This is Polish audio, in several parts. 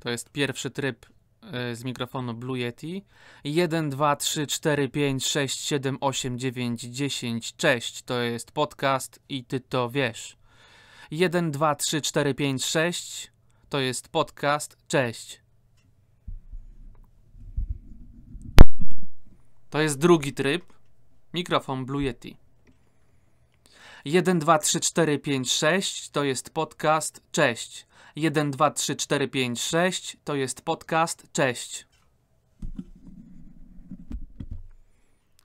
To jest pierwszy tryb e, z mikrofonu Blue Yeti. 1, 2, 3, 4, 5, 6, 7, 8, 9, 10. Cześć, to jest podcast i ty to wiesz. 1, 2, 3, 4, 5, 6. To jest podcast. Cześć. To jest drugi tryb. Mikrofon Blue Yeti. 1, 2, 3, 4, 5, 6 to jest podcast Cześć. 1, 2, 3, 4, 5, 6 to jest podcast Cześć.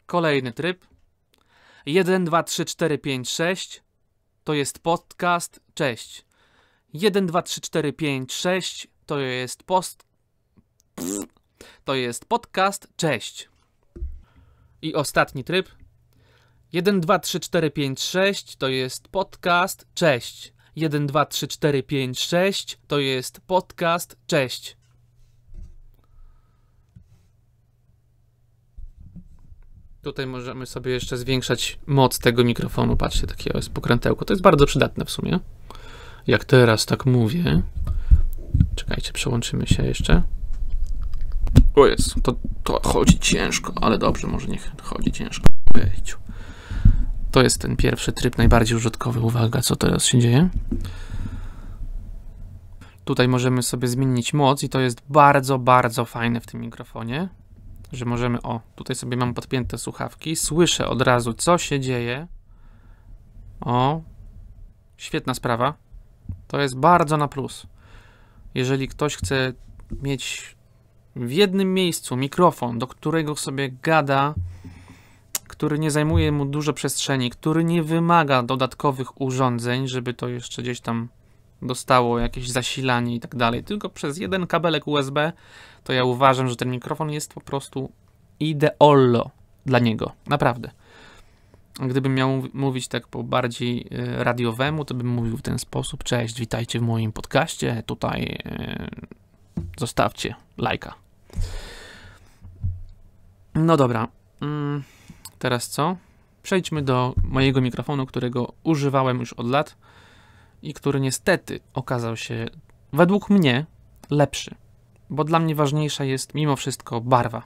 Kolejny tryb. 1, 2, 3, 4, 5, 6 to jest podcast Cześć. 1, 2, 3, 4, 5, 6 to jest post. Pff, to jest podcast Cześć. I ostatni tryb. 1, 2, 3, 4, 5, 6 to jest podcast. Cześć. 1, 2, 3, 4, 5, 6 to jest podcast. Cześć. Tutaj możemy sobie jeszcze zwiększać moc tego mikrofonu. Patrzcie, takie jest pokrętełko. To jest bardzo przydatne w sumie. Jak teraz tak mówię. Czekajcie, przełączymy się jeszcze. O jest, to, to chodzi ciężko, ale dobrze, może niech chodzi ciężko. Ejciu. To jest ten pierwszy tryb, najbardziej użytkowy. Uwaga, co teraz się dzieje. Tutaj możemy sobie zmienić moc i to jest bardzo, bardzo fajne w tym mikrofonie, że możemy, o, tutaj sobie mam podpięte słuchawki, słyszę od razu, co się dzieje. O, świetna sprawa. To jest bardzo na plus. Jeżeli ktoś chce mieć w jednym miejscu mikrofon, do którego sobie gada, który nie zajmuje mu dużo przestrzeni, który nie wymaga dodatkowych urządzeń, żeby to jeszcze gdzieś tam dostało jakieś zasilanie i tak dalej, tylko przez jeden kabelek USB, to ja uważam, że ten mikrofon jest po prostu ideollo dla niego, naprawdę. Gdybym miał mówić tak po bardziej e, radiowemu, to bym mówił w ten sposób. Cześć, witajcie w moim podcaście. Tutaj e, zostawcie lajka. No dobra. Mm teraz co? Przejdźmy do mojego mikrofonu, którego używałem już od lat i który niestety okazał się według mnie lepszy, bo dla mnie ważniejsza jest mimo wszystko barwa.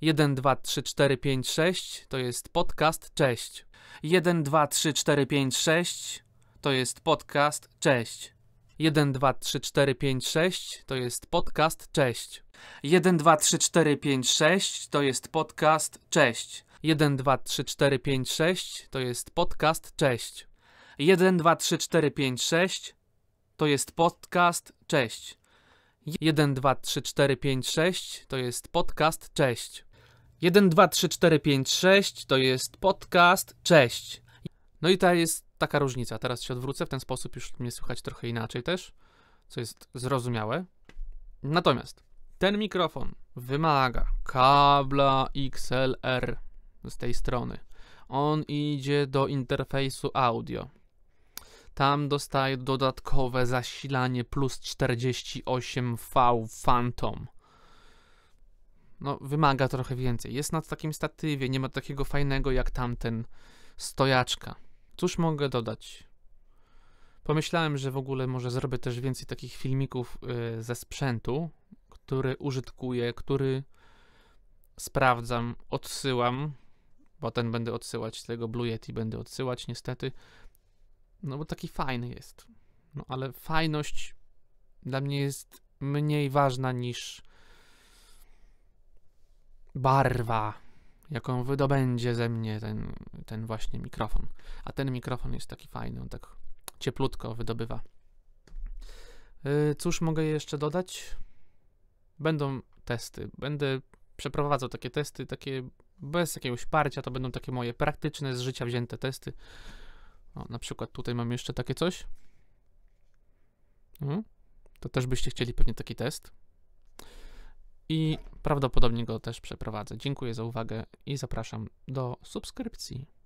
1, 2, 3, 4, 5, 6 to jest podcast Cześć. 1, 2, 3, 4, 5, 6 to jest podcast Cześć. 1, 2, 3, 4, 5, 6 to jest podcast Cześć. 1, 2, 3, 4, 5, 6 to jest podcast Cześć. 1, 2, 3, 4, 5, 6 to jest podcast, cześć. 1, 2, 3, 4, 5, 6 to jest podcast, cześć. 1, 2, 3, 4, 5, 6 to jest podcast, cześć. 1, 2, 3, 4, 5, 6 to jest podcast, cześć. No i ta jest taka różnica. Teraz się odwrócę, w ten sposób już mnie słychać trochę inaczej też, co jest zrozumiałe. Natomiast ten mikrofon wymaga kabla XLR z tej strony. On idzie do interfejsu audio. Tam dostaje dodatkowe zasilanie plus 48V Phantom. No, wymaga trochę więcej. Jest na takim statywie, nie ma takiego fajnego jak tamten stojaczka. Cóż mogę dodać? Pomyślałem, że w ogóle może zrobię też więcej takich filmików y, ze sprzętu, który użytkuję, który sprawdzam, odsyłam bo ten będę odsyłać, tego Blue Yeti będę odsyłać niestety. No bo taki fajny jest. No ale fajność dla mnie jest mniej ważna niż barwa, jaką wydobędzie ze mnie ten, ten właśnie mikrofon. A ten mikrofon jest taki fajny, on tak cieplutko wydobywa. Y, cóż mogę jeszcze dodać? Będą testy. Będę przeprowadzał takie testy, takie bez jakiegoś parcia, to będą takie moje praktyczne, z życia wzięte testy. O, na przykład tutaj mam jeszcze takie coś. Mhm. To też byście chcieli pewnie taki test. I prawdopodobnie go też przeprowadzę. Dziękuję za uwagę i zapraszam do subskrypcji.